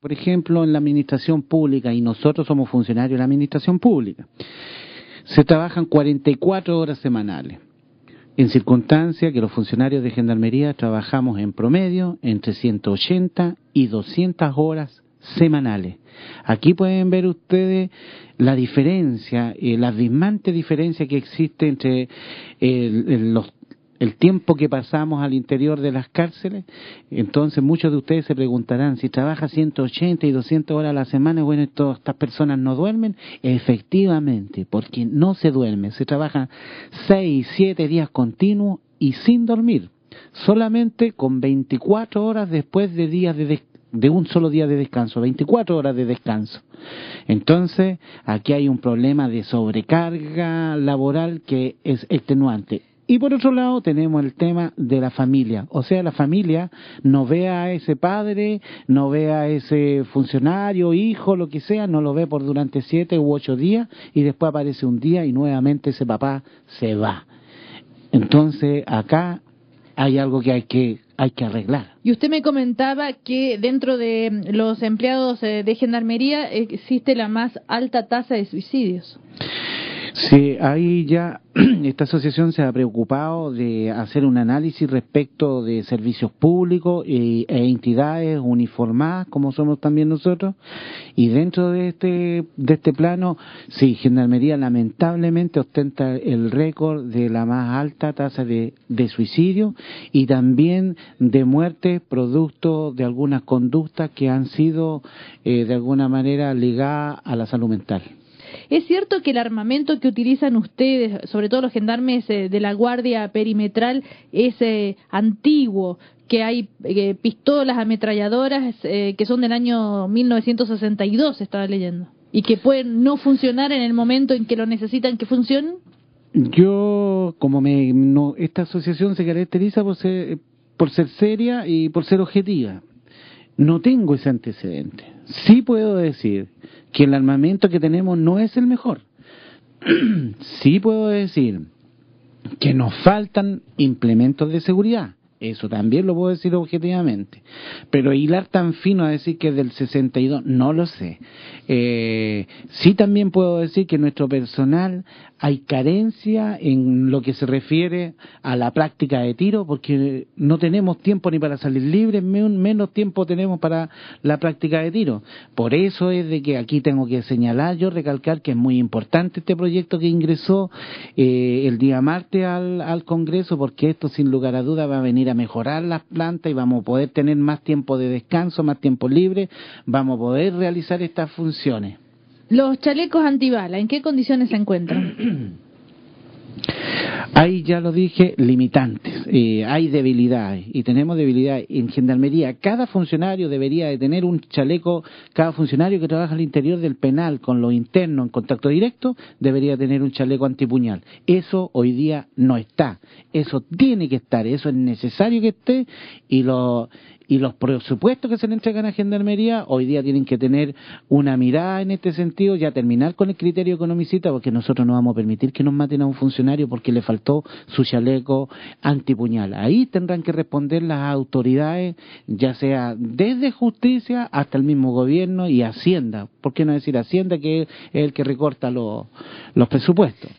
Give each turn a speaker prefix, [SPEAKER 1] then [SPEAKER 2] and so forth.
[SPEAKER 1] por ejemplo, en la administración pública, y nosotros somos funcionarios de la administración pública, se trabajan 44 horas semanales, en circunstancia que los funcionarios de Gendarmería trabajamos en promedio entre 180 y 200 horas semanales. Aquí pueden ver ustedes la diferencia, eh, la abismante diferencia que existe entre los el tiempo que pasamos al interior de las cárceles, entonces muchos de ustedes se preguntarán, si trabaja 180 y 200 horas a la semana, bueno, estas personas no duermen. Efectivamente, porque no se duermen, se trabaja 6, 7 días continuos y sin dormir, solamente con 24 horas después de días de de un solo día de descanso, 24 horas de descanso. Entonces, aquí hay un problema de sobrecarga laboral que es extenuante. Y por otro lado tenemos el tema de la familia, o sea, la familia no ve a ese padre, no ve a ese funcionario, hijo, lo que sea, no lo ve por durante siete u ocho días y después aparece un día y nuevamente ese papá se va. Entonces acá hay algo que hay que hay que arreglar.
[SPEAKER 2] Y usted me comentaba que dentro de los empleados eh, de gendarmería existe la más alta tasa de suicidios.
[SPEAKER 1] Sí, ahí ya esta asociación se ha preocupado de hacer un análisis respecto de servicios públicos e, entidades uniformadas, como somos también nosotros, y dentro de este, de este plano, sí, Gendarmería lamentablemente ostenta el récord de la más alta tasa de, suicidio y también de muertes producto de algunas conductas que han sido eh, de alguna manera ligadas a la salud mental.
[SPEAKER 2] ¿Es cierto que el armamento que utilizan ustedes, sobre todo los gendarmes eh, de la Guardia Perimetral, es eh, antiguo? que hay eh, pistolas ametralladoras que son del año 1962, estaba leyendo, y que pueden no funcionar en el momento en que lo necesitan que funcionen.
[SPEAKER 1] Yo, como me, no, esta asociación se caracteriza por ser, por ser seria y por ser objetiva, no tengo ese antecedente sí puedo decir que el armamento que tenemos no es el mejor. sí puedo decir que nos faltan implementos de seguridad. Eso también lo puedo decir objetivamente. Pero hilar tan fino a decir que es del 62, no lo sé. Eh, sí también puedo decir que nuestro personal hay carencia en lo que se refiere a la práctica de tiro, porque no tenemos tiempo ni para salir libres, menos tiempo tenemos para la práctica de tiro. Por eso es de que aquí tengo que señalar, yo recalcar que es muy importante este proyecto que ingresó eh, el día martes al, al Congreso, porque esto sin lugar a duda va a venir a mejorar las plantas y vamos a poder tener más tiempo de descanso, más tiempo libre, vamos a poder realizar estas funciones.
[SPEAKER 2] Los chalecos antibala, ¿en qué condiciones se encuentran?
[SPEAKER 1] Hay, ya lo dije, limitantes, eh, hay debilidades y tenemos debilidades en Gendarmería. Cada funcionario debería de tener un chaleco, cada funcionario que trabaja al interior del penal con lo interno en contacto directo debería tener un chaleco antipuñal. Eso hoy día no está, eso tiene que estar, eso es necesario que esté y lo y los presupuestos que se le entregan a Gendarmería hoy día tienen que tener una mirada en este sentido, ya terminar con el criterio economicista, porque nosotros no vamos a permitir que nos maten a un funcionario porque le faltó su chaleco antipuñal. Ahí tendrán que responder las autoridades, ya sea desde justicia hasta el mismo gobierno y Hacienda. ¿Por qué no decir Hacienda, que es el que recorta los presupuestos?